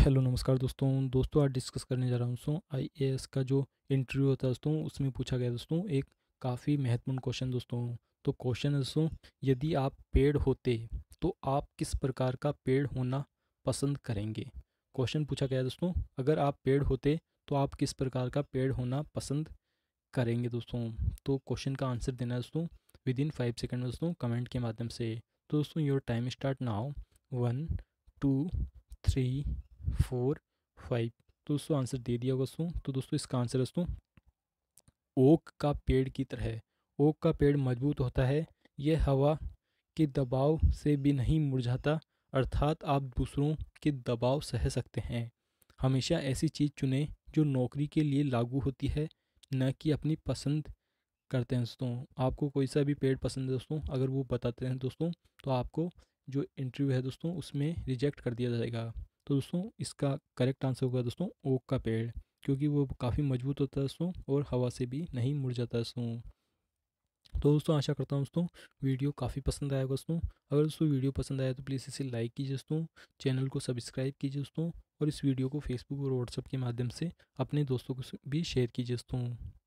hello नमस्कार दोस्तों दोस्तों आज डिस्कस करने जा रहा हूँ दोस्तों आई का जो इंटरव्यू होता है दोस्तों उसमें पूछा गया दोस्तों एक काफ़ी महत्वपूर्ण क्वेश्चन दोस्तों तो क्वेश्चन है दोस्तों यदि आप पेड़ होते तो आप किस प्रकार का पेड़ होना पसंद करेंगे क्वेश्चन पूछा गया दोस्तों अगर आप पेड़ होते तो आप किस प्रकार का पेड़ होना पसंद करेंगे दोस्तों तो क्वेश्चन का आंसर देना है दोस्तों विद इन फाइव सेकेंड दोस्तों कमेंट के माध्यम से तो दोस्तों your time start now one two three four five तो दोस्तों आंसर दे दिया होगा दोस्तों तो दोस्तों इसका आंसर दोस्तों ओक का पेड़ की तरह ओक का पेड़ मजबूत होता है यह हवा के दबाव से भी नहीं मुरझाता अर्थात आप दूसरों के दबाव सह सकते हैं हमेशा ऐसी चीज़ चुनें जो नौकरी के लिए लागू होती है न कि अपनी पसंद करते हैं दोस्तों आपको कोई सा भी पेड़ पसंद है दोस्तों अगर वो बताते हैं दोस्तों तो आपको जो इंटरव्यू है दोस्तों उसमें रिजेक्ट कर दिया जाएगा तो दोस्तों इसका करेक्ट आंसर होगा दोस्तों ओक का पेड़ क्योंकि वो काफ़ी मजबूत होता है दोस्तों और हवा से भी नहीं मुड़ जाता दोस्तों तो दोस्तों आशा करता हूँ दोस्तों वीडियो काफ़ी पसंद आएगा दोस्तों अगर दोस्तों वीडियो पसंद आया तो प्लीज़ इसे लाइक कीजिए दोस्तों चैनल को सब्सक्राइब कीजिए दोस्तों और इस वीडियो को फेसबुक और व्हाट्सअप के माध्यम से अपने दोस्तों को भी शेयर कीजिए दोस्तों